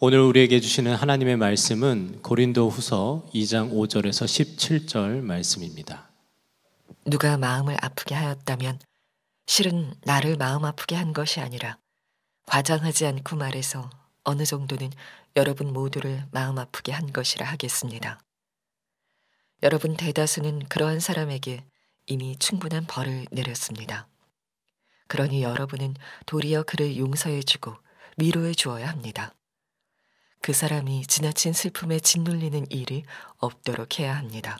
오늘 우리에게 주시는 하나님의 말씀은 고린도 후서 2장 5절에서 17절 말씀입니다. 누가 마음을 아프게 하였다면 실은 나를 마음 아프게 한 것이 아니라 과장하지 않고 말해서 어느 정도는 여러분 모두를 마음 아프게 한 것이라 하겠습니다. 여러분 대다수는 그러한 사람에게 이미 충분한 벌을 내렸습니다. 그러니 여러분은 도리어 그를 용서해주고 위로해 주어야 합니다. 그 사람이 지나친 슬픔에 짓눌리는 일이 없도록 해야 합니다.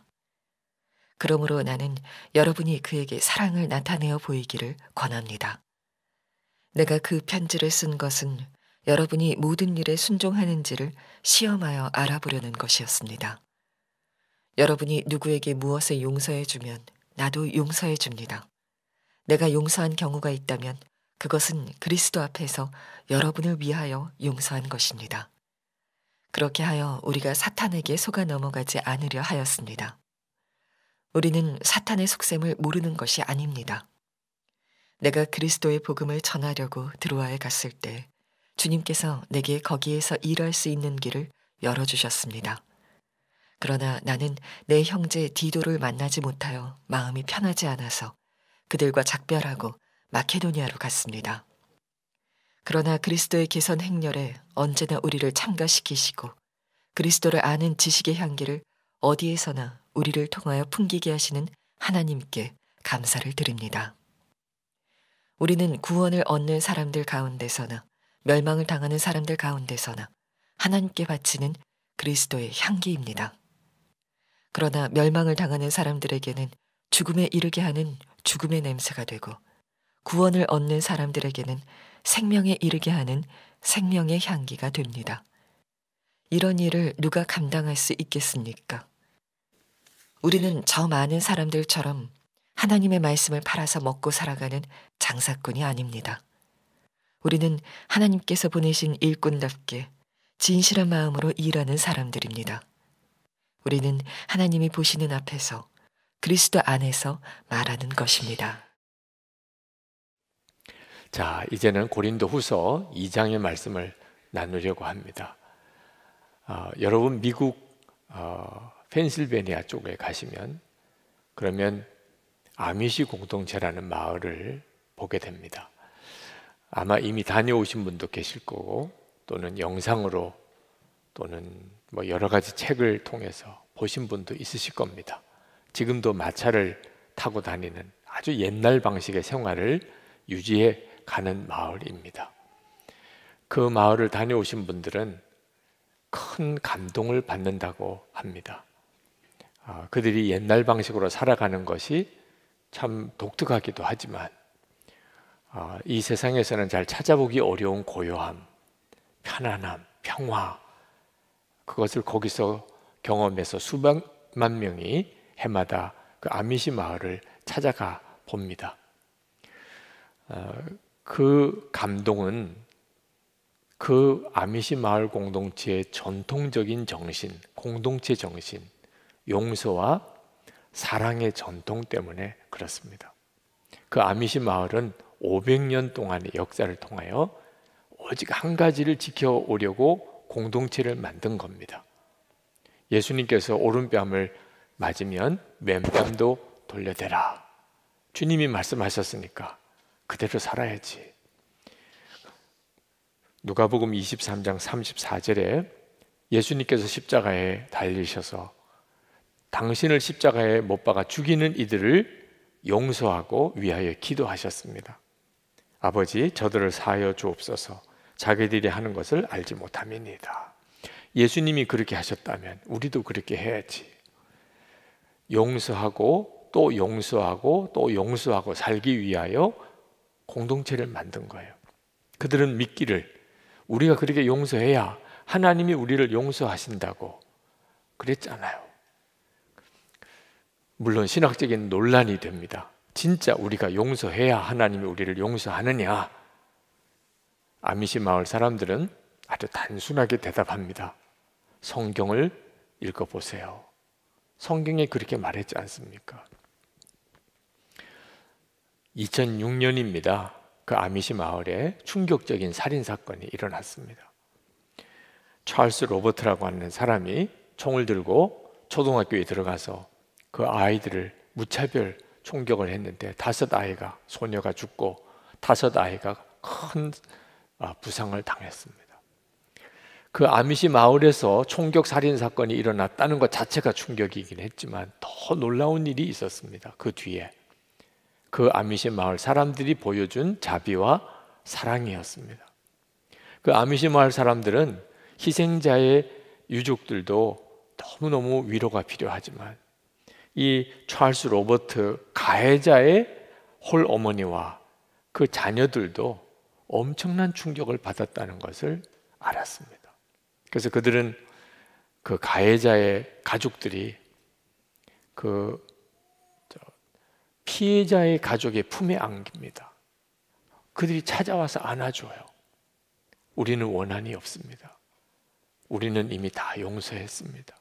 그러므로 나는 여러분이 그에게 사랑을 나타내어 보이기를 권합니다. 내가 그 편지를 쓴 것은 여러분이 모든 일에 순종하는지를 시험하여 알아보려는 것이었습니다. 여러분이 누구에게 무엇을 용서해 주면 나도 용서해 줍니다. 내가 용서한 경우가 있다면 그것은 그리스도 앞에서 여러분을 위하여 용서한 것입니다. 그렇게 하여 우리가 사탄에게 속아 넘어가지 않으려 하였습니다. 우리는 사탄의 속셈을 모르는 것이 아닙니다. 내가 그리스도의 복음을 전하려고 드로아에 갔을 때 주님께서 내게 거기에서 일할 수 있는 길을 열어주셨습니다. 그러나 나는 내 형제 디도를 만나지 못하여 마음이 편하지 않아서 그들과 작별하고 마케도니아로 갔습니다. 그러나 그리스도의 개선 행렬에 언제나 우리를 참가시키시고 그리스도를 아는 지식의 향기를 어디에서나 우리를 통하여 풍기게 하시는 하나님께 감사를 드립니다. 우리는 구원을 얻는 사람들 가운데서나 멸망을 당하는 사람들 가운데서나 하나님께 바치는 그리스도의 향기입니다. 그러나 멸망을 당하는 사람들에게는 죽음에 이르게 하는 죽음의 냄새가 되고 구원을 얻는 사람들에게는 생명에 이르게 하는 생명의 향기가 됩니다. 이런 일을 누가 감당할 수 있겠습니까? 우리는 저 많은 사람들처럼 하나님의 말씀을 팔아서 먹고 살아가는 장사꾼이 아닙니다. 우리는 하나님께서 보내신 일꾼답게 진실한 마음으로 일하는 사람들입니다. 우리는 하나님이 보시는 앞에서 그리스도 안에서 말하는 것입니다. 자, 이제는 고린도 후서 2장의 말씀을 나누려고 합니다. 어, 여러분, 미국 어, 펜실베니아 쪽에 가시면 그러면 아미시 공동체라는 마을을 보게 됩니다. 아마 이미 다녀오신 분도 계실 거고 또는 영상으로 또는 뭐 여러 가지 책을 통해서 보신 분도 있으실 겁니다. 지금도 마차를 타고 다니는 아주 옛날 방식의 생활을 유지해 가는 마을입니다. 그 마을을 다녀오신 분들은 큰 감동을 받는다고 합니다. 아, 그들이 옛날 방식으로 살아가는 것이 참 독특하기도 하지만 아, 이 세상에서는 잘 찾아보기 어려운 고요함, 편안함, 평화 그것을 거기서 경험해서 수백만 명이 해마다 그 아미시 마을을 찾아가 봅니다. 아, 그 감동은 그 아미시 마을 공동체의 전통적인 정신, 공동체 정신, 용서와 사랑의 전통 때문에 그렇습니다. 그 아미시 마을은 500년 동안의 역사를 통하여 오직 한 가지를 지켜오려고 공동체를 만든 겁니다. 예수님께서 오른뺨을 맞으면 왼뺨도 돌려대라. 주님이 말씀하셨으니까 그대로 살아야지. 누가복음 23장 34절에 예수님께서 십자가에 달리셔서 당신을 십자가에 못 박아 죽이는 이들을 용서하고 위하여 기도하셨습니다. 아버지 저들을 사하여 주옵소서 자기들이 하는 것을 알지 못함이니다. 예수님이 그렇게 하셨다면 우리도 그렇게 해야지. 용서하고 또 용서하고 또 용서하고 살기 위하여 공동체를 만든 거예요. 그들은 믿기를 우리가 그렇게 용서해야 하나님이 우리를 용서하신다고 그랬잖아요. 물론 신학적인 논란이 됩니다. 진짜 우리가 용서해야 하나님이 우리를 용서하느냐? 아미시 마을 사람들은 아주 단순하게 대답합니다. 성경을 읽어보세요. 성경에 그렇게 말했지 않습니까? 2006년입니다. 그 아미시 마을에 충격적인 살인 사건이 일어났습니다. 찰스 로버트라고 하는 사람이 총을 들고 초등학교에 들어가서 그 아이들을 무차별 총격을 했는데 다섯 아이가 소녀가 죽고 다섯 아이가 큰 아, 부상을 당했습니다. 그 아미시 마을에서 총격 살인 사건이 일어났다는 것 자체가 충격이긴 했지만 더 놀라운 일이 있었습니다. 그 뒤에 그 아미시 마을 사람들이 보여준 자비와 사랑이었습니다. 그 아미시 마을 사람들은 희생자의 유족들도 너무너무 위로가 필요하지만 이 찰스 로버트 가해자의 홀 어머니와 그 자녀들도 엄청난 충격을 받았다는 것을 알았습니다. 그래서 그들은 그 가해자의 가족들이 그 피해자의 가족의 품에 안깁니다. 그들이 찾아와서 안아줘요. 우리는 원한이 없습니다. 우리는 이미 다 용서했습니다.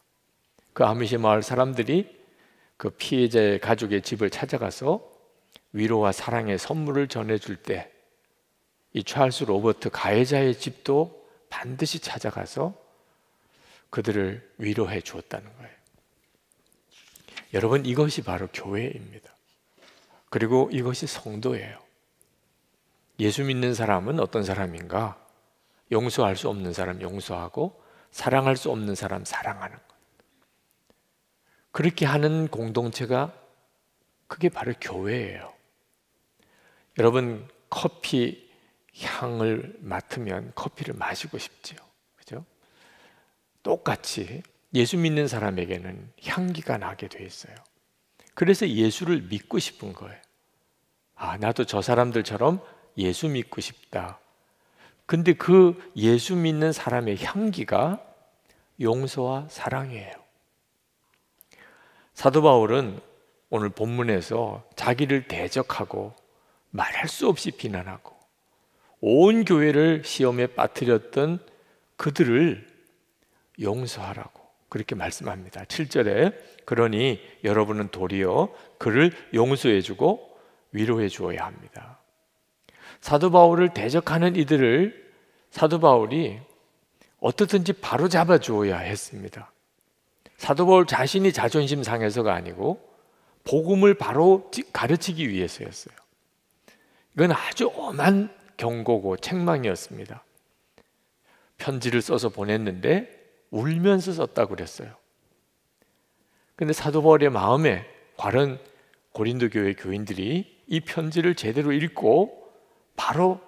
그 아미시 마을 사람들이 그 피해자의 가족의 집을 찾아가서 위로와 사랑의 선물을 전해줄 때이 찰스 로버트 가해자의 집도 반드시 찾아가서 그들을 위로해 주었다는 거예요. 여러분 이것이 바로 교회입니다. 그리고 이것이 성도예요. 예수 믿는 사람은 어떤 사람인가? 용서할 수 없는 사람 용서하고 사랑할 수 없는 사람 사랑하는 것. 그렇게 하는 공동체가 그게 바로 교회예요. 여러분 커피 향을 맡으면 커피를 마시고 싶지요. 그죠? 똑같이 예수 믿는 사람에게는 향기가 나게 돼 있어요. 그래서 예수를 믿고 싶은 거예요. 아, 나도 저 사람들처럼 예수 믿고 싶다. 근데 그 예수 믿는 사람의 향기가 용서와 사랑이에요. 사도 바울은 오늘 본문에서 자기를 대적하고 말할 수 없이 비난하고 온 교회를 시험에 빠뜨렸던 그들을 용서하라고 그렇게 말씀합니다. 7절에 그러니 여러분은 도리어 그를 용서해 주고 위로해 주어야 합니다. 사도 바울을 대적하는 이들을 사도 바울이 어떻든지 바로 잡아 주어야 했습니다. 사도 바울 자신이 자존심 상해서가 아니고 복음을 바로 가르치기 위해서였어요. 이건 아주 엄한 경고고 책망이었습니다. 편지를 써서 보냈는데 울면서 썼다고 그랬어요. 근데 사도 바울의 마음에 과연 고린도 교회 교인들이 이 편지를 제대로 읽고 바로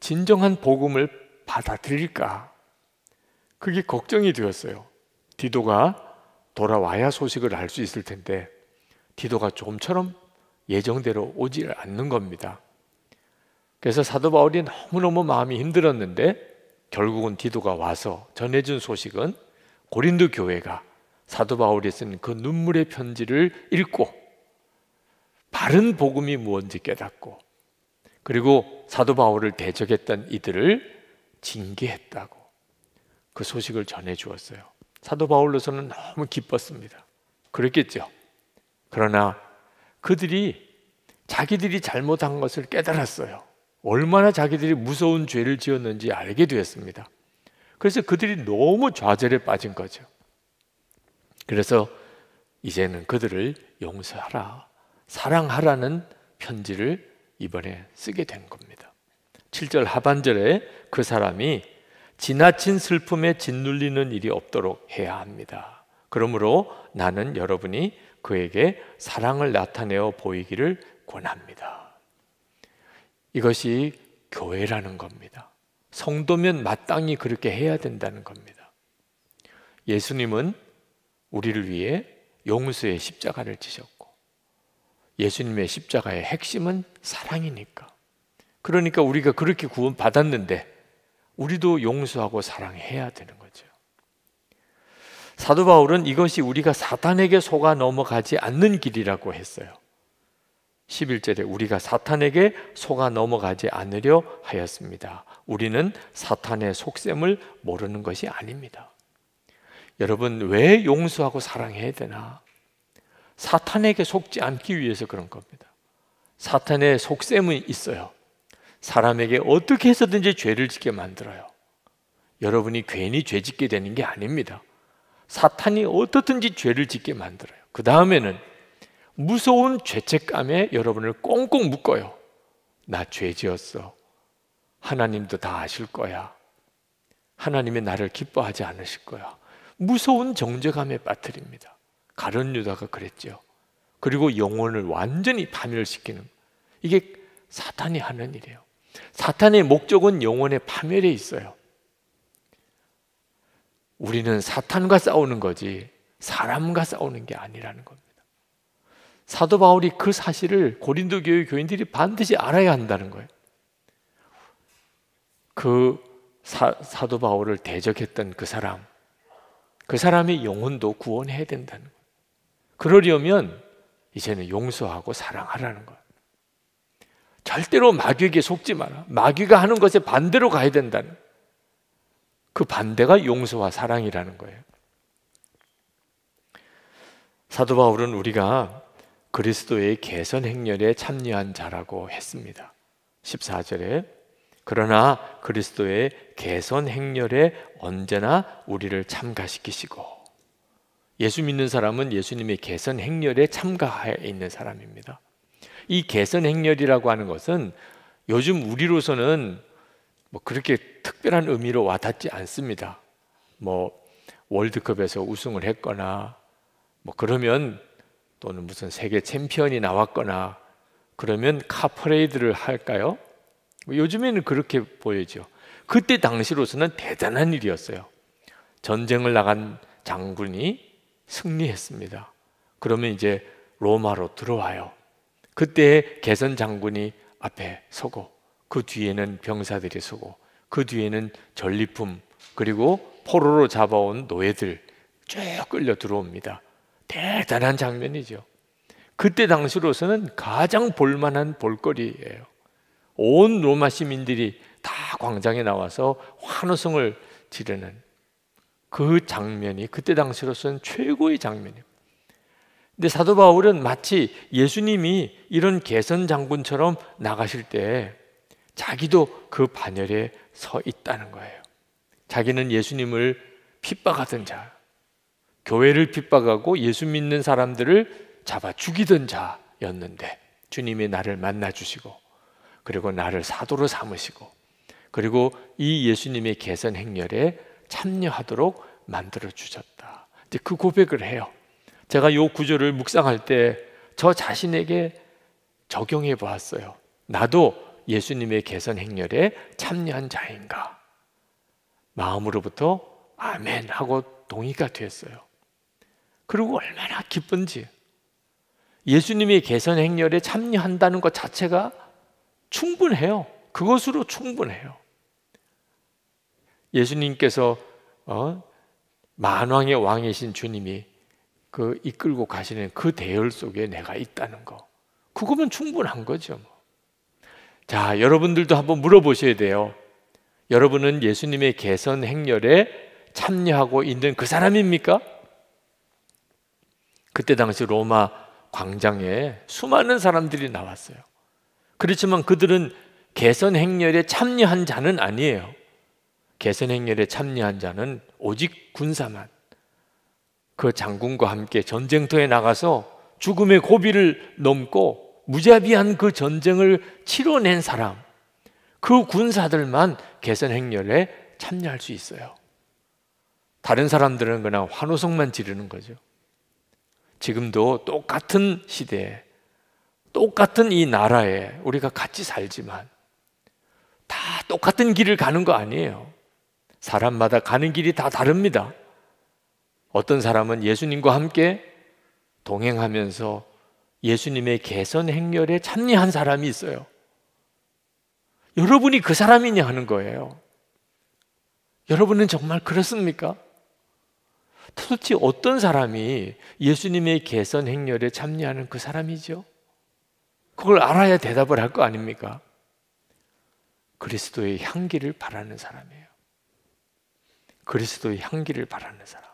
진정한 복음을 받아들일까? 그게 걱정이 되었어요. 디도가 돌아와야 소식을 알 수 있을 텐데 디도가 좀처럼 예정대로 오지 않는 겁니다. 그래서 사도 바울이 너무너무 마음이 힘들었는데 결국은 디도가 와서 전해준 소식은 고린도 교회가 사도 바울이 쓴 그 눈물의 편지를 읽고 바른 복음이 무엇인지 깨닫고 그리고 사도 바울을 대적했던 이들을 징계했다고 그 소식을 전해 주었어요. 사도 바울로서는 너무 기뻤습니다. 그랬겠죠. 그러나 그들이 자기들이 잘못한 것을 깨달았어요. 얼마나 자기들이 무서운 죄를 지었는지 알게 되었습니다. 그래서 그들이 너무 좌절에 빠진 거죠. 그래서 이제는 그들을 용서하라, 사랑하라는 편지를 이번에 쓰게 된 겁니다. 7절 하반절에 그 사람이 지나친 슬픔에 짓눌리는 일이 없도록 해야 합니다. 그러므로 나는 여러분이 그에게 사랑을 나타내어 보이기를 권합니다. 이것이 교회라는 겁니다. 성도면 마땅히 그렇게 해야 된다는 겁니다. 예수님은 우리를 위해 용서의 십자가를 지셨고 예수님의 십자가의 핵심은 사랑이니까. 그러니까 우리가 그렇게 구원받았는데 우리도 용서하고 사랑해야 되는 거죠. 사도 바울은 이것이 우리가 사탄에게 속아 넘어가지 않는 길이라고 했어요. 11절에 우리가 사탄에게 속아 넘어가지 않으려 하였습니다. 우리는 사탄의 속셈을 모르는 것이 아닙니다. 여러분, 왜 용서하고 사랑해야 되나? 사탄에게 속지 않기 위해서 그런 겁니다. 사탄의 속셈은 있어요. 사람에게 어떻게 해서든지 죄를 짓게 만들어요. 여러분이 괜히 죄 짓게 되는 게 아닙니다. 사탄이 어떻든지 죄를 짓게 만들어요. 그 다음에는 무서운 죄책감에 여러분을 꽁꽁 묶어요. 나 죄 지었어. 하나님도 다 아실 거야. 하나님이 나를 기뻐하지 않으실 거야. 무서운 정죄감에 빠뜨립니다. 가론 유다가 그랬죠. 그리고 영혼을 완전히 파멸시키는 이게 사탄이 하는 일이에요. 사탄의 목적은 영혼의 파멸에 있어요. 우리는 사탄과 싸우는 거지 사람과 싸우는 게 아니라는 겁니다. 사도 바울이 그 사실을 고린도 교회 교인들이 반드시 알아야 한다는 거예요. 그 사, 사도 바울을 대적했던 그 사람, 그 사람의 영혼도 구원해야 된다는 거예요. 그러려면 이제는 용서하고 사랑하라는 거예요. 절대로 마귀에게 속지 마라. 마귀가 하는 것에 반대로 가야 된다는 그 반대가 용서와 사랑이라는 거예요. 사도 바울은 우리가 그리스도의 개선 행렬에 참여한 자라고 했습니다. 14절에 그러나 그리스도의 개선 행렬에 언제나 우리를 참가시키시고 예수 믿는 사람은 예수님의 개선 행렬에 참가해 있는 사람입니다. 이 개선 행렬이라고 하는 것은 요즘 우리로서는 뭐 그렇게 특별한 의미로 와닿지 않습니다. 뭐 월드컵에서 우승을 했거나 뭐 그러면 또는 무슨 세계 챔피언이 나왔거나 그러면 카퍼레이드를 할까요? 뭐 요즘에는 그렇게 보이죠. 그때 당시로서는 대단한 일이었어요. 전쟁을 나간 장군이 승리했습니다. 그러면 이제 로마로 들어와요. 그때 개선 장군이 앞에 서고 그 뒤에는 병사들이 서고 그 뒤에는 전리품 그리고 포로로 잡아온 노예들 쭉 끌려 들어옵니다. 대단한 장면이죠. 그때 당시로서는 가장 볼만한 볼거리예요. 온 로마 시민들이 다 광장에 나와서 환호성을 지르는 그 장면이 그때 당시로서는 최고의 장면입니다. 근데 사도 바울은 마치 예수님이 이런 개선 장군처럼 나가실 때 자기도 그 반열에 서 있다는 거예요. 자기는 예수님을 핍박하던 자, 교회를 핍박하고 예수 믿는 사람들을 잡아 죽이던 자였는데 주님이 나를 만나 주시고 그리고 나를 사도로 삼으시고 그리고 이 예수님의 개선 행렬에 참여하도록 만들어 주셨다. 이제 그 고백을 해요. 제가 요 구절을 묵상할 때 저 자신에게 적용해 보았어요. 나도 예수님의 개선 행렬에 참여한 자인가? 마음으로부터 아멘 하고 동의가 됐어요. 그리고 얼마나 기쁜지. 예수님이 개선 행렬에 참여한다는 것 자체가 충분해요. 그것으로 충분해요. 예수님께서 어? 만왕의 왕이신 주님이 그 이끌고 가시는 그 대열 속에 내가 있다는 거. 그거면 충분한 거죠. 뭐. 자, 여러분들도 한번 물어보셔야 돼요. 여러분은 예수님의 개선 행렬에 참여하고 있는 그 사람입니까? 그때 당시 로마 광장에 수많은 사람들이 나왔어요. 그렇지만 그들은 개선 행렬에 참여한 자는 아니에요. 개선 행렬에 참여한 자는 오직 군사만 그 장군과 함께 전쟁터에 나가서 죽음의 고비를 넘고 무자비한 그 전쟁을 치러낸 사람 그 군사들만 개선 행렬에 참여할 수 있어요. 다른 사람들은 그냥 환호성만 지르는 거죠. 지금도 똑같은 시대에 똑같은 이 나라에 우리가 같이 살지만 다 똑같은 길을 가는 거 아니에요. 사람마다 가는 길이 다 다릅니다. 어떤 사람은 예수님과 함께 동행하면서 예수님의 개선 행렬에 참여한 사람이 있어요. 여러분이 그 사람이냐 하는 거예요. 여러분은 정말 그렇습니까? 도대체 어떤 사람이 예수님의 개선 행렬에 참여하는 그 사람이죠? 그걸 알아야 대답을 할 거 아닙니까? 그리스도의 향기를 바라는 사람이에요. 그리스도의 향기를 바라는 사람.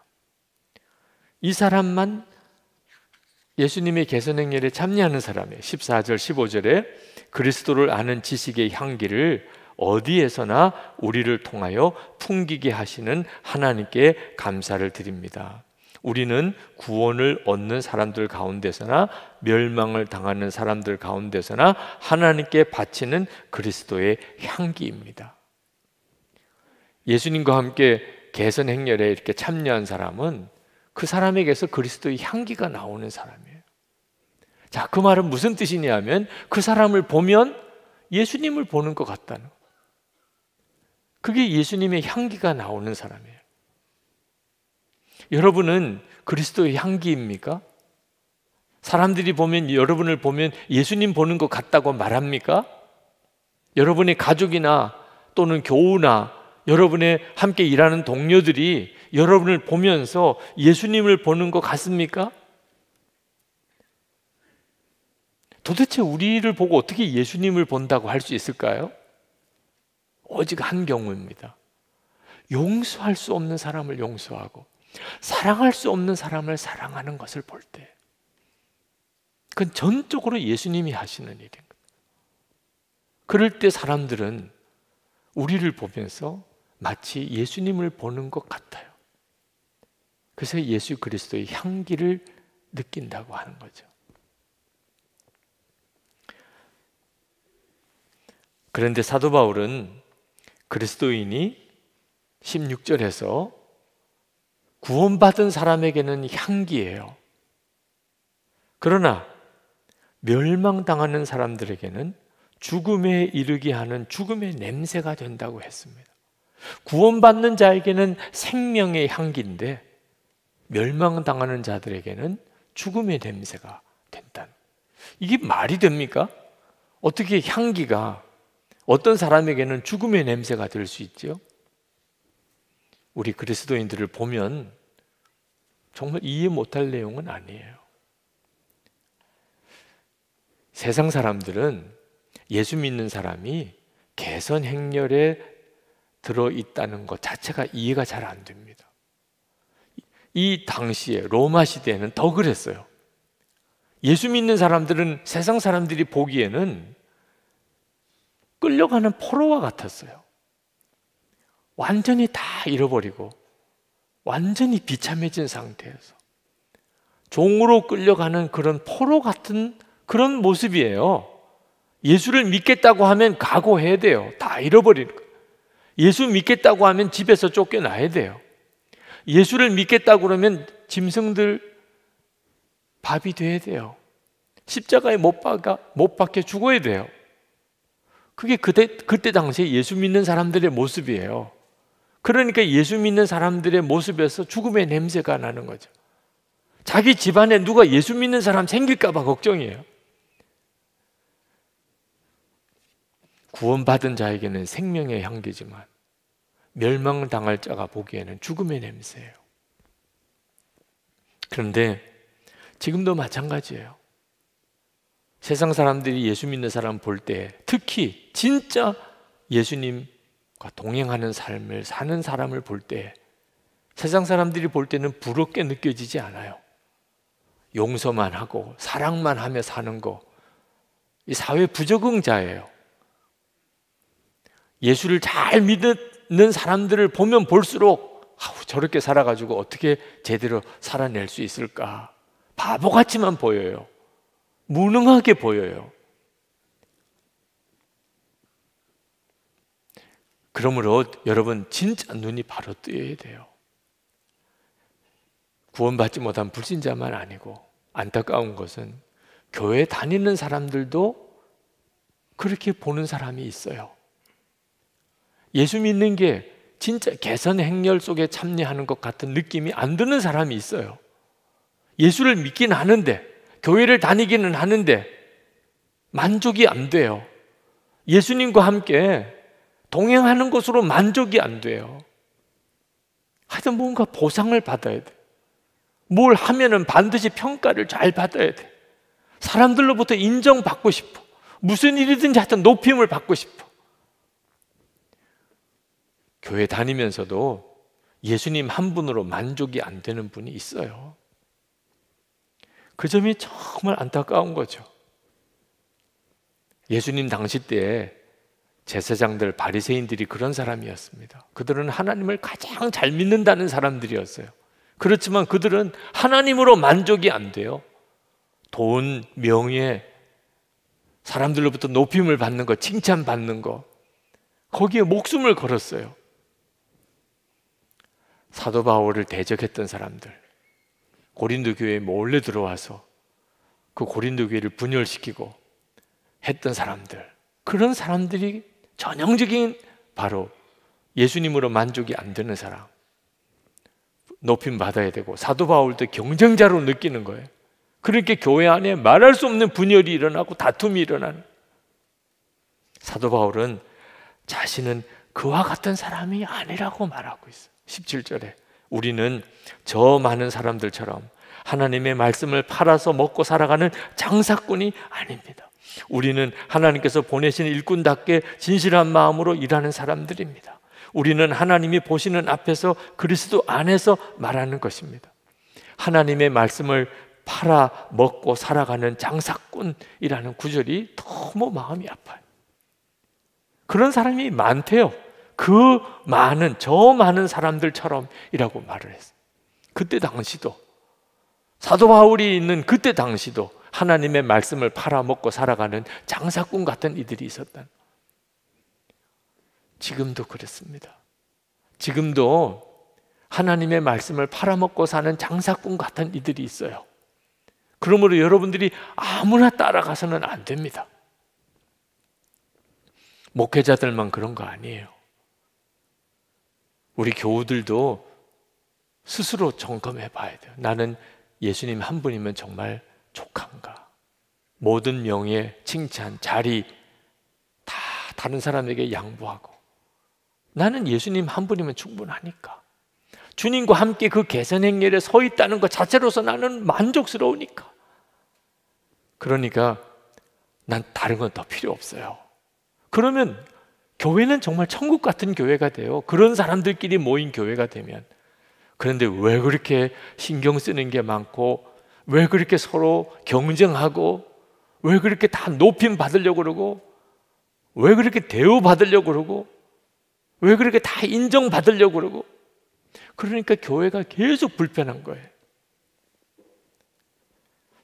이 사람만 예수님의 개선 행렬에 참여하는 사람이에요. 14절 15절에 그리스도를 아는 지식의 향기를 어디에서나 우리를 통하여 풍기게 하시는 하나님께 감사를 드립니다. 우리는 구원을 얻는 사람들 가운데서나 멸망을 당하는 사람들 가운데서나 하나님께 바치는 그리스도의 향기입니다. 예수님과 함께 개선 행렬에 이렇게 참여한 사람은 그 사람에게서 그리스도의 향기가 나오는 사람이에요. 자, 그 말은 무슨 뜻이냐면 그 사람을 보면 예수님을 보는 것 같다는 그게 예수님의 향기가 나오는 사람이에요. 여러분은 그리스도의 향기입니까? 사람들이 보면 여러분을 보면 예수님 보는 것 같다고 말합니까? 여러분의 가족이나 또는 교우나 여러분의 함께 일하는 동료들이 여러분을 보면서 예수님을 보는 것 같습니까? 도대체 우리를 보고 어떻게 예수님을 본다고 할 수 있을까요? 오직 한 경우입니다. 용서할 수 없는 사람을 용서하고 사랑할 수 없는 사람을 사랑하는 것을 볼 때, 그건 전적으로 예수님이 하시는 일인 거예 그럴 때 사람들은 우리를 보면서 마치 예수님을 보는 것 같아요. 그래서 예수 그리스도의 향기를 느낀다고 하는 거죠. 그런데 사도 바울은 그리스도인이 16절에서 구원받은 사람에게는 향기예요. 그러나 멸망당하는 사람들에게는 죽음에 이르게 하는 죽음의 냄새가 된다고 했습니다. 구원받는 자에게는 생명의 향기인데 멸망당하는 자들에게는 죽음의 냄새가 된다. 이게 말이 됩니까? 어떻게 향기가 어떤 사람에게는 죽음의 냄새가 될 수 있죠. 우리 그리스도인들을 보면 정말 이해 못할 내용은 아니에요. 세상 사람들은 예수 믿는 사람이 개선 행렬에 들어 있다는 것 자체가 이해가 잘 안 됩니다. 이 당시에 로마 시대에는 더 그랬어요. 예수 믿는 사람들은 세상 사람들이 보기에는 끌려가는 포로와 같았어요. 완전히 다 잃어버리고 완전히 비참해진 상태에서 종으로 끌려가는 그런 포로 같은 그런 모습이에요. 예수를 믿겠다고 하면 각오해야 돼요. 다 잃어버리는 거예요. 예수 믿겠다고 하면 집에서 쫓겨나야 돼요. 예수를 믿겠다고 그러면 짐승들 밥이 돼야 돼요. 십자가에 못 박아 못 박혀 죽어야 돼요. 그게 그때, 그때 당시에 예수 믿는 사람들의 모습이에요. 그러니까 예수 믿는 사람들의 모습에서 죽음의 냄새가 나는 거죠. 자기 집안에 누가 예수 믿는 사람 생길까봐 걱정이에요. 구원받은 자에게는 생명의 향기지만 멸망당할 자가 보기에는 죽음의 냄새예요. 그런데 지금도 마찬가지예요. 세상 사람들이 예수 믿는 사람 볼때 특히 진짜 예수님과 동행하는 삶을 사는 사람을 볼 때 세상 사람들이 볼 때는 부럽게 느껴지지 않아요. 용서만 하고 사랑만 하며 사는 거. 이 사회 부적응자예요. 예수를 잘 믿는 사람들을 보면 볼수록 아우 저렇게 살아가지고 어떻게 제대로 살아낼 수 있을까 바보같지만 보여요. 무능하게 보여요. 그러므로 여러분 진짜 눈이 바로 뜨여야 돼요. 구원받지 못한 불신자만 아니고 안타까운 것은 교회 다니는 사람들도 그렇게 보는 사람이 있어요. 예수 믿는 게 진짜 개선 행렬 속에 참여하는 것 같은 느낌이 안 드는 사람이 있어요. 예수를 믿긴 하는데 교회를 다니기는 하는데 만족이 안 돼요. 예수님과 함께 동행하는 것으로 만족이 안 돼요. 하여튼 뭔가 보상을 받아야 돼. 뭘 하면은 반드시 평가를 잘 받아야 돼. 사람들로부터 인정받고 싶어. 무슨 일이든지 하여튼 높임을 받고 싶어. 교회 다니면서도 예수님 한 분으로 만족이 안 되는 분이 있어요. 그 점이 정말 안타까운 거죠. 예수님 당시 때에 제사장들 바리새인들이 그런 사람이었습니다. 그들은 하나님을 가장 잘 믿는다는 사람들이었어요. 그렇지만 그들은 하나님으로 만족이 안 돼요. 돈, 명예, 사람들로부터 높임을 받는 거, 칭찬받는 거. 거기에 목숨을 걸었어요. 사도 바울을 대적했던 사람들. 고린도 교회에 몰래 들어와서 그 고린도 교회를 분열시키고 했던 사람들 그런 사람들이 전형적인 바로 예수님으로 만족이 안 되는 사람 높임 받아야 되고 사도 바울도 경쟁자로 느끼는 거예요. 그렇게 교회 안에 말할 수 없는 분열이 일어나고 다툼이 일어난 사도 바울은 자신은 그와 같은 사람이 아니라고 말하고 있어요. 17절에 우리는 저 많은 사람들처럼 하나님의 말씀을 팔아서 먹고 살아가는 장사꾼이 아닙니다. 우리는 하나님께서 보내신 일꾼답게 진실한 마음으로 일하는 사람들입니다. 우리는 하나님이 보시는 앞에서 그리스도 안에서 말하는 것입니다. 하나님의 말씀을 팔아 먹고 살아가는 장사꾼이라는 구절이 너무 마음이 아파요. 그런 사람이 많대요. 그 많은 저 많은 사람들처럼이라고 말을 했어요. 그때 당시도 사도 바울이 있는 그때 당시도 하나님의 말씀을 팔아먹고 살아가는 장사꾼 같은 이들이 있었다. 지금도 그렇습니다. 지금도 하나님의 말씀을 팔아먹고 사는 장사꾼 같은 이들이 있어요. 그러므로 여러분들이 아무나 따라가서는 안 됩니다. 목회자들만 그런 거 아니에요. 우리 교우들도 스스로 점검해 봐야 돼요. 나는 예수님 한 분이면 정말 족한가? 모든 명예, 칭찬, 자리 다 다른 사람에게 양보하고 나는 예수님 한 분이면 충분하니까 주님과 함께 그 개선 행렬에 서 있다는 것 자체로서 나는 만족스러우니까 그러니까 난 다른 건 더 필요 없어요. 그러면 교회는 정말 천국 같은 교회가 돼요. 그런 사람들끼리 모인 교회가 되면. 그런데 왜 그렇게 신경 쓰는 게 많고, 왜 그렇게 서로 경쟁하고, 왜 그렇게 다 높임 받으려고 그러고, 왜 그렇게 대우받으려고 그러고, 왜 그렇게 다 인정받으려고 그러고. 그러니까 교회가 계속 불편한 거예요.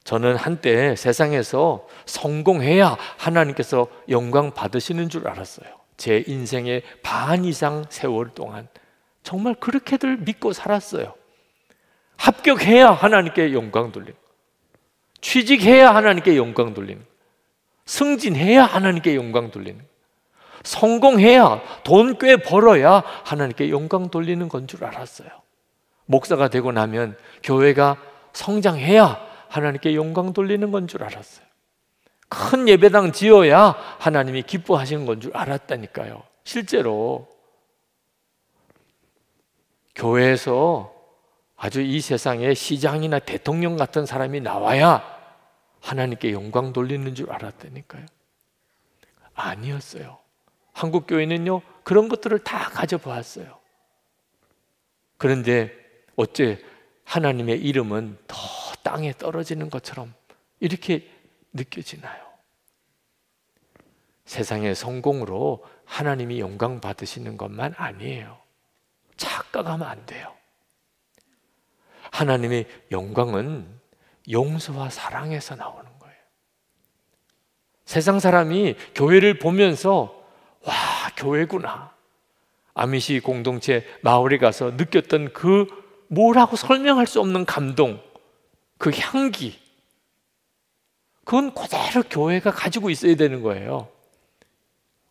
저는 한때 세상에서 성공해야 하나님께서 영광 받으시는 줄 알았어요. 제 인생의 반 이상 세월 동안 정말 그렇게들 믿고 살았어요. 합격해야 하나님께 영광 돌리 취직해야 하나님께 영광 돌리 승진해야 하나님께 영광 돌리 성공해야 돈 꽤 벌어야 하나님께 영광 돌리는 건 줄 알았어요. 목사가 되고 나면 교회가 성장해야 하나님께 영광 돌리는 건 줄 알았어요. 큰 예배당 지어야 하나님이 기뻐하시는 건 줄 알았다니까요. 실제로 교회에서 아주 이 세상에 시장이나 대통령 같은 사람이 나와야 하나님께 영광 돌리는 줄 알았다니까요. 아니었어요. 한국 교회는요 그런 것들을 다 가져보았어요. 그런데 어째 하나님의 이름은 더 땅에 떨어지는 것처럼 이렇게 느껴지나요? 세상의 성공으로 하나님이 영광 받으시는 것만 아니에요. 착각하면 안 돼요. 하나님의 영광은 용서와 사랑에서 나오는 거예요. 세상 사람이 교회를 보면서 와, 교회구나. 아미시 공동체 마을에 가서 느꼈던 그 뭐라고 설명할 수 없는 감동, 그 향기, 그건 그대로 교회가 가지고 있어야 되는 거예요.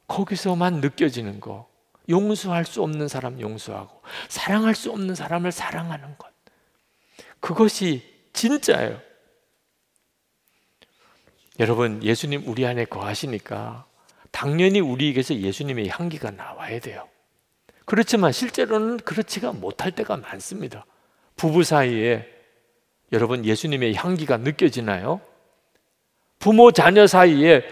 거기서만 느껴지는 거. 용서할 수 없는 사람 용서하고, 사랑할 수 없는 사람을 사랑하는 것. 그것이 진짜예요. 여러분, 예수님 우리 안에 거하시니까 당연히 우리에게서 예수님의 향기가 나와야 돼요. 그렇지만 실제로는 그렇지가 못할 때가 많습니다. 부부 사이에 여러분 예수님의 향기가 느껴지나요? 부모 자녀 사이에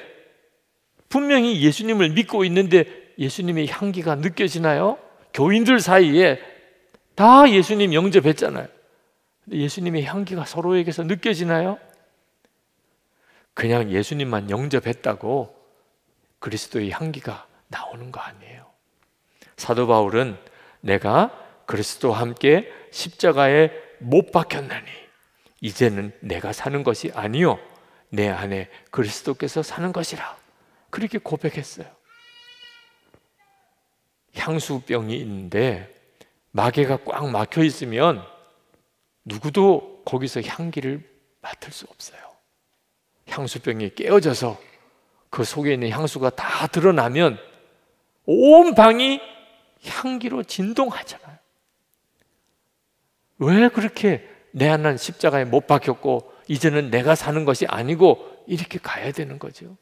분명히 예수님을 믿고 있는데 예수님의 향기가 느껴지나요? 교인들 사이에 다 예수님 영접했잖아요. 예수님의 향기가 서로에게서 느껴지나요? 그냥 예수님만 영접했다고 그리스도의 향기가 나오는 거 아니에요. 사도 바울은 내가 그리스도와 함께 십자가에 못 박혔나니 이제는 내가 사는 것이 아니요 내 안에 그리스도께서 사는 것이라 그렇게 고백했어요. 향수병이 있는데 마개가 꽉 막혀 있으면 누구도 거기서 향기를 맡을 수 없어요. 향수병이 깨어져서 그 속에 있는 향수가 다 드러나면 온 방이 향기로 진동하잖아요. 왜 그렇게 내 안은 십자가에 못 박혔고 이제는 내가 사는 것이 아니고 이렇게 가야 되는 거죠.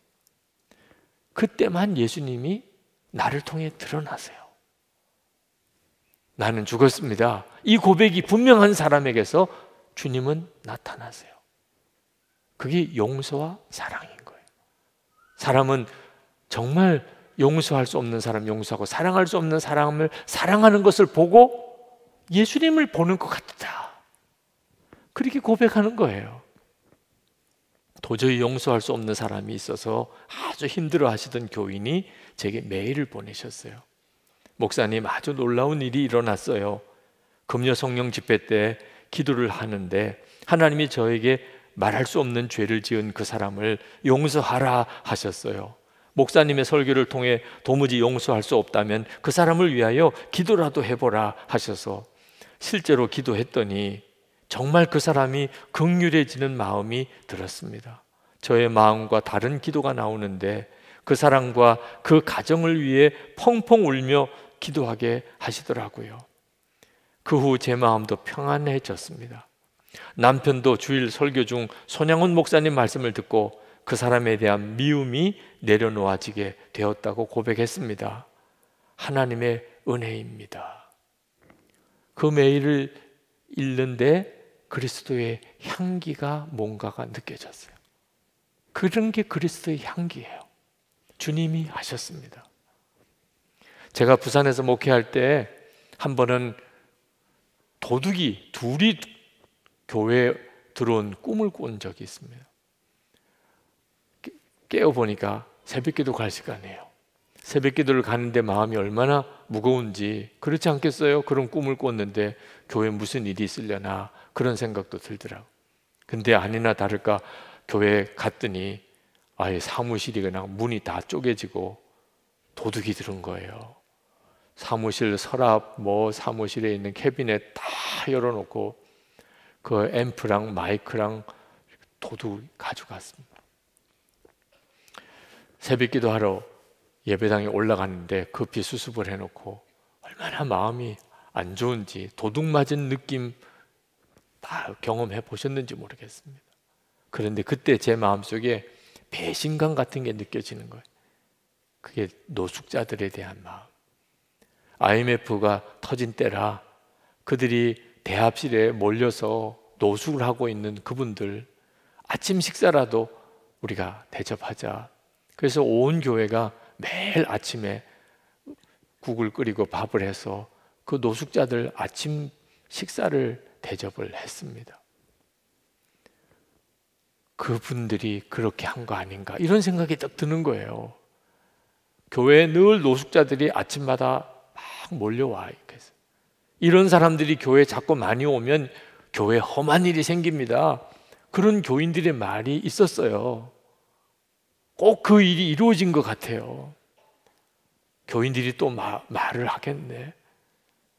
그때만 예수님이 나를 통해 드러나세요. 나는 죽었습니다. 이 고백이 분명한 사람에게서 주님은 나타나세요. 그게 용서와 사랑인 거예요. 사람은 정말 용서할 수 없는 사람 용서하고 사랑할 수 없는 사람을 사랑하는 것을 보고 예수님을 보는 것 같다. 그렇게 고백하는 거예요. 도저히 용서할 수 없는 사람이 있어서 아주 힘들어 하시던 교인이 제게 메일을 보내셨어요. 목사님, 아주 놀라운 일이 일어났어요. 금요 성령 집회 때 기도를 하는데 하나님이 저에게 말할 수 없는 죄를 지은 그 사람을 용서하라 하셨어요. 목사님의 설교를 통해 도무지 용서할 수 없다면 그 사람을 위하여 기도라도 해보라 하셔서 실제로 기도했더니 정말 그 사람이 극률해지는 마음이 들었습니다. 저의 마음과 다른 기도가 나오는데 그 사람과 그 가정을 위해 펑펑 울며 기도하게 하시더라고요. 그 후 제 마음도 평안해졌습니다. 남편도 주일 설교 중 손양훈 목사님 말씀을 듣고 그 사람에 대한 미움이 내려놓아지게 되었다고 고백했습니다. 하나님의 은혜입니다. 그 메일을 읽는데 그리스도의 향기가 뭔가가 느껴졌어요. 그런 게 그리스도의 향기예요. 주님이 하셨습니다. 제가 부산에서 목회할 때 한 번은 도둑이 둘이 교회에 들어온 꿈을 꾼 적이 있습니다. 깨어보니까 새벽 기도 갈 시간이에요. 새벽 기도를 가는데 마음이 얼마나 무거운지, 그렇지 않겠어요? 그런 꿈을 꿨는데 교회 무슨 일이 있으려나 그런 생각도 들더라고. 근데 아니나 다를까 교회에 갔더니 아예 사무실이 그냥 문이 다 쪼개지고 도둑이 들은 거예요. 사무실 서랍 뭐 사무실에 있는 캐비넷 다 열어놓고 그 앰프랑 마이크랑 도둑 가져갔습니다. 새벽기도 하러 예배당에 올라갔는데 급히 수습을 해놓고 얼마나 마음이 안 좋은지 도둑 맞은 느낌 다 경험해 보셨는지 모르겠습니다. 그런데 그때 제 마음속에 배신감 같은 게 느껴지는 거예요. 그게 노숙자들에 대한 마음. IMF가 터진 때라 그들이 대합실에 몰려서 노숙을 하고 있는 그분들 아침 식사라도 우리가 대접하자. 그래서 온 교회가 매일 아침에 국을 끓이고 밥을 해서 그 노숙자들 아침 식사를 대접을 했습니다. 그분들이 그렇게 한 거 아닌가 이런 생각이 딱 드는 거예요. 교회에 늘 노숙자들이 아침마다 막 몰려와 이런 렇게서이 사람들이 교회 에 자꾸 많이 오면 교회 험한 일이 생깁니다. 그런 교인들의 말이 있었어요. 꼭 그 일이 이루어진 것 같아요. 교인들이 또 마, 말을 하겠네.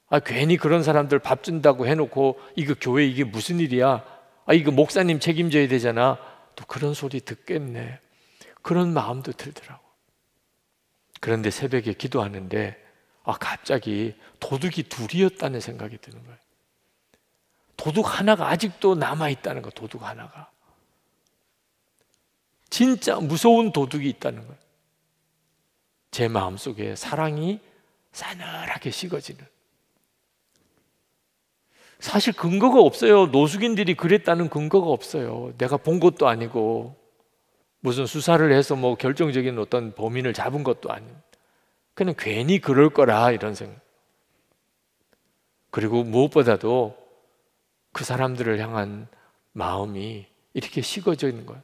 아, 괜히 그런 사람들 밥 준다고 해놓고 이거 교회 이게 무슨 일이야? 아, 이거 목사님 책임져야 되잖아. 또 그런 소리 듣겠네. 그런 마음도 들더라고. 그런데 새벽에 기도하는데 아, 갑자기 도둑이 둘이었다는 생각이 드는 거예요. 도둑 하나가 아직도 남아있다는 거, 도둑 하나가. 진짜 무서운 도둑이 있다는 거예요. 제 마음 속에 사랑이 싸늘하게 식어지는. 사실 근거가 없어요. 노숙인들이 그랬다는 근거가 없어요. 내가 본 것도 아니고 무슨 수사를 해서 뭐 결정적인 어떤 범인을 잡은 것도 아닌 그냥 괜히 그럴 거라 이런 생각. 그리고 무엇보다도 그 사람들을 향한 마음이 이렇게 식어져 있는 거예요.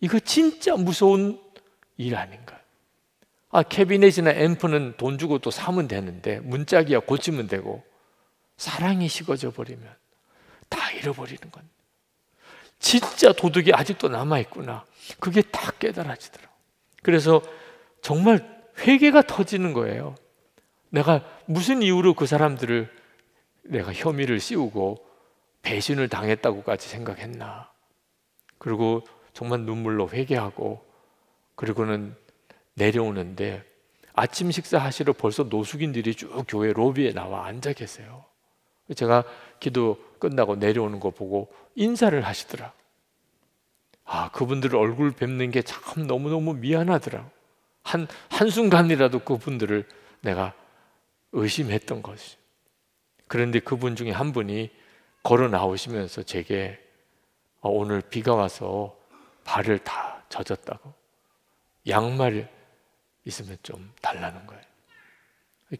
이거 진짜 무서운 일 아닌가. 아, 캐비넷이나 앰프는 돈 주고 또 사면 되는데, 문짝이야 고치면 되고, 사랑이 식어져 버리면 다 잃어버리는 건 진짜 도둑이 아직도 남아 있구나. 그게 다깨달아지더라 그래서 정말 회개가 터지는 거예요. 내가 무슨 이유로 그 사람들을 내가 혐의를 씌우고 배신을 당했다고까지 생각했나. 그리고 정말 눈물로 회개하고 그리고는 내려오는데 아침 식사하시러 벌써 노숙인들이 쭉 교회 로비에 나와 앉아 계세요. 제가 기도 끝나고 내려오는 거 보고 인사를 하시더라. 아, 그분들 얼굴 뵙는 게 참 너무너무 미안하더라. 한, 한순간이라도 그분들을 내가 의심했던 것이. 그런데 그분 중에 한 분이 걸어 나오시면서 제게 어, 오늘 비가 와서 발을 다 젖었다고. 양말 있으면 좀 달라는 거예요.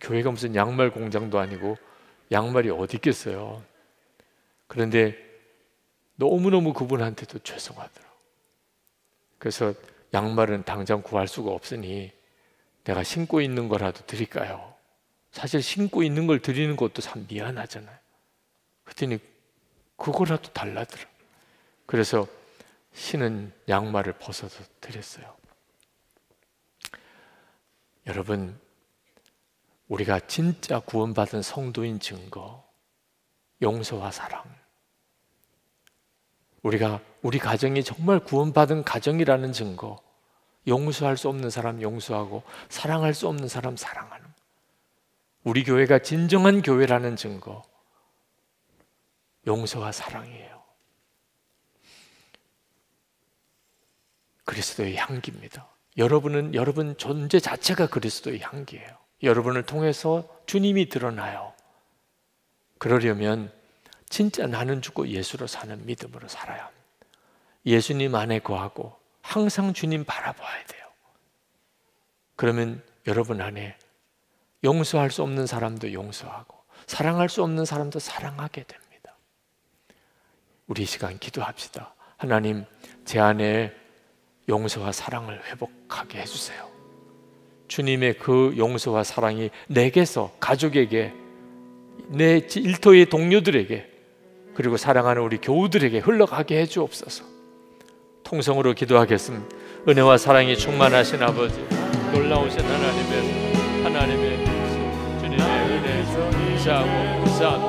교회가 무슨 양말 공장도 아니고 양말이 어디 있겠어요. 그런데 너무너무 그분한테도 죄송하더라고. 그래서 양말은 당장 구할 수가 없으니 내가 신고 있는 거라도 드릴까요? 사실 신고 있는 걸 드리는 것도 참 미안하잖아요. 그랬더니 그거라도 달라더라. 그래서 신은 양말을 벗어서 드렸어요. 여러분 우리가 진짜 구원받은 성도인 증거, 용서와 사랑. 우리가 우리 가정이 정말 구원받은 가정이라는 증거, 용서할 수 없는 사람 용서하고 사랑할 수 없는 사람 사랑하는. 우리 교회가 진정한 교회라는 증거, 용서와 사랑이에요. 그리스도의 향기입니다. 여러분은 여러분 존재 자체가 그리스도의 향기예요. 여러분을 통해서 주님이 드러나요. 그러려면 진짜 나는 죽고 예수로 사는 믿음으로 살아야 합니다. 예수님 안에 거하고 항상 주님 바라봐야 돼요. 그러면 여러분 안에 용서할 수 없는 사람도 용서하고 사랑할 수 없는 사람도 사랑하게 됩니다. 우리 시간 기도합시다. 하나님, 제 안에 용서와 사랑을 회복하게 해주세요. 주님의 그 용서와 사랑이 내게서 가족에게 내 일터의 동료들에게 그리고 사랑하는 우리 교우들에게 흘러가게 해 주옵소서. 통성으로 기도하겠습니다. 은혜와 사랑이 충만하신 아버지, 놀라우신 하나님의 하나님의 주님의 은혜, 자고 부산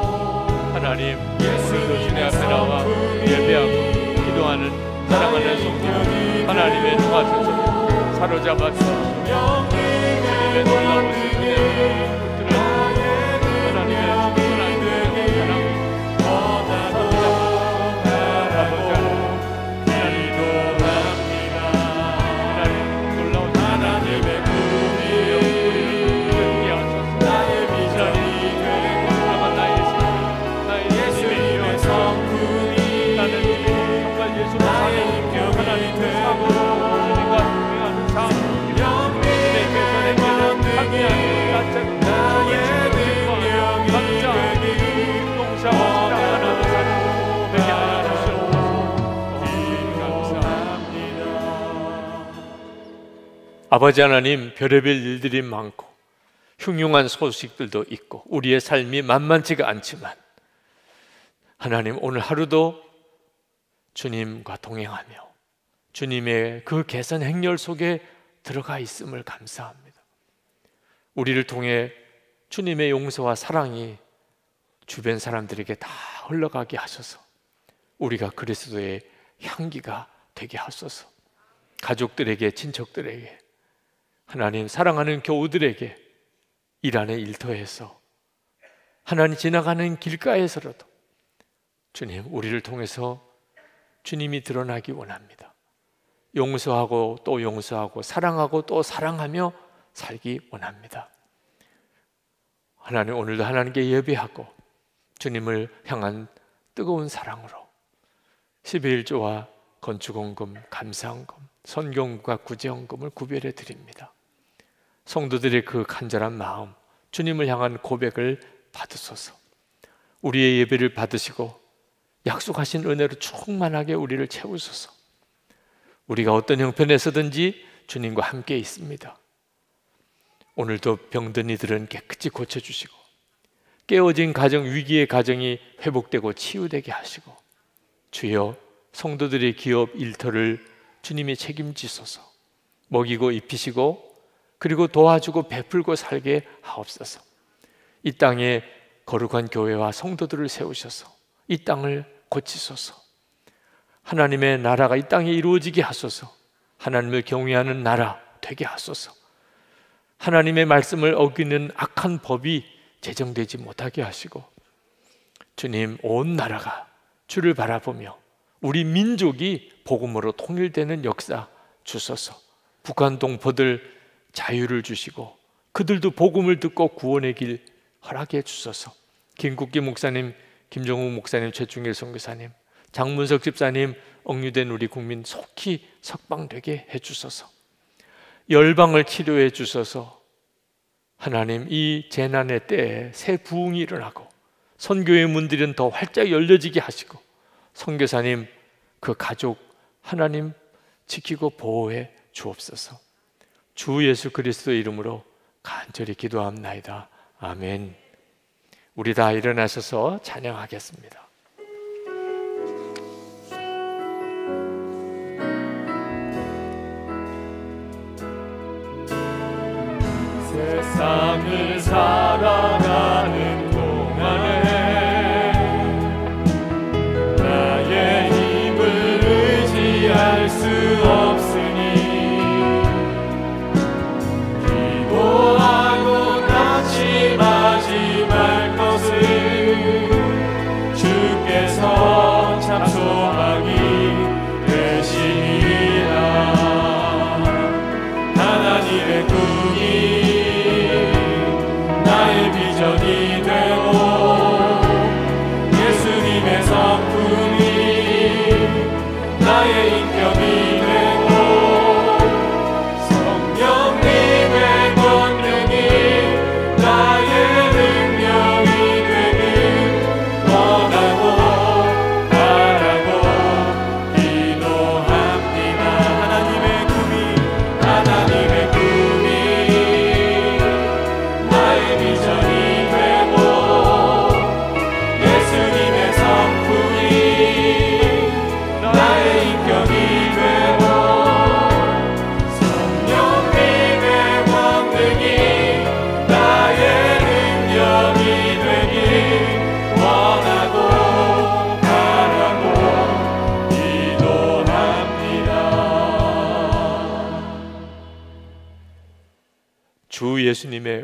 하나님 예수도 주님 앞에 나와 예배하고 기도하는 사랑하는 성도 하나님의 통합에서 사로잡았습니다. i Lord, Lord, Lord, 아버지 하나님 별의별 일들이 많고 흉흉한 소식들도 있고 우리의 삶이 만만치가 않지만 하나님 오늘 하루도 주님과 동행하며 주님의 그 계산 행렬 속에 들어가 있음을 감사합니다. 우리를 통해 주님의 용서와 사랑이 주변 사람들에게 다 흘러가게 하셔서 우리가 그리스도의 향기가 되게 하소서. 가족들에게 친척들에게 하나님 사랑하는 교우들에게 이란의 일터에서 하나님 지나가는 길가에서라도 주님 우리를 통해서 주님이 드러나기 원합니다. 용서하고 또 용서하고 사랑하고 또 사랑하며 살기 원합니다. 하나님 오늘도 하나님께 예배하고 주님을 향한 뜨거운 사랑으로 11조와 건축원금, 감사원금, 선경과 구제원금을 구별해 드립니다. 성도들의 그 간절한 마음, 주님을 향한 고백을 받으소서. 우리의 예배를 받으시고 약속하신 은혜로 충만하게 우리를 채우소서. 우리가 어떤 형편에서든지 주님과 함께 있습니다. 오늘도 병든 이들은 깨끗이 고쳐주시고 깨어진 가정 위기의 가정이 회복되고 치유되게 하시고 주여 성도들의 기업 일터를 주님이 책임지소서 먹이고 입히시고 그리고 도와주고 베풀고 살게 하옵소서. 이 땅에 거룩한 교회와 성도들을 세우셔서 이 땅을 고치소서. 하나님의 나라가 이 땅에 이루어지게 하소서. 하나님을 경외하는 나라 되게 하소서. 하나님의 말씀을 어기는 악한 법이 제정되지 못하게 하시고 주님 온 나라가 주를 바라보며 우리 민족이 복음으로 통일되는 역사 주소서. 북한 동포들 자유를 주시고 그들도 복음을 듣고 구원의 길 허락해 주소서. 김국기 목사님, 김정우 목사님, 최충일 선교사님, 장문석 집사님, 억류된 우리 국민 속히 석방되게 해 주소서. 열방을 치료해 주소서. 하나님 이 재난의 때에 새 부흥이 일어나고 선교의 문들은 더 활짝 열려지게 하시고 선교사님 그 가족 하나님 지키고 보호해 주옵소서. 주 예수 그리스도 이름으로 간절히 기도합나다 아멘. 우리 다 일어나셔서 찬양하겠습니다. 세상을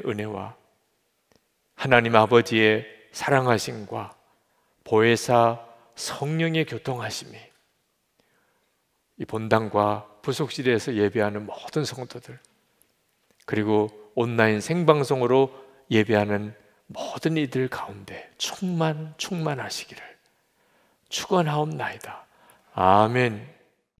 은혜와 하나님 아버지의 사랑하심과 보혜사 성령의 교통하심이 이 본당과 부속실에서 예배하는 모든 성도들 그리고 온라인 생방송으로 예배하는 모든 이들 가운데 충만 충만하시기를 축원하옵나이다. 아멘.